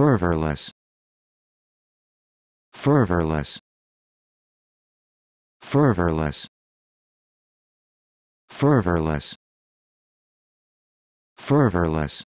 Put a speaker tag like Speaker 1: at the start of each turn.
Speaker 1: fervorless fervorless fervorless fervorless fervorless